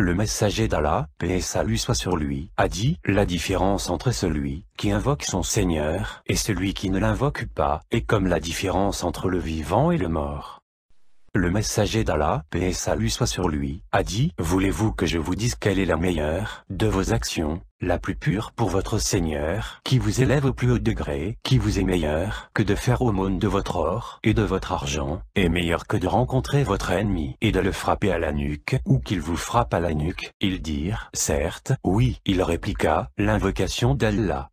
le messager d'Allah, paix et salut soit sur lui, a dit, la différence entre celui qui invoque son Seigneur et celui qui ne l'invoque pas est comme la différence entre le vivant et le mort le messager d'Allah, paix et salut soit sur lui, a dit « Voulez-vous que je vous dise quelle est la meilleure de vos actions, la plus pure pour votre Seigneur, qui vous élève au plus haut degré, qui vous est meilleure que de faire aumône de votre or et de votre argent, et meilleure que de rencontrer votre ennemi et de le frapper à la nuque, ou qu'il vous frappe à la nuque ?» Ils dirent « Certes, oui » il répliqua « L'invocation d'Allah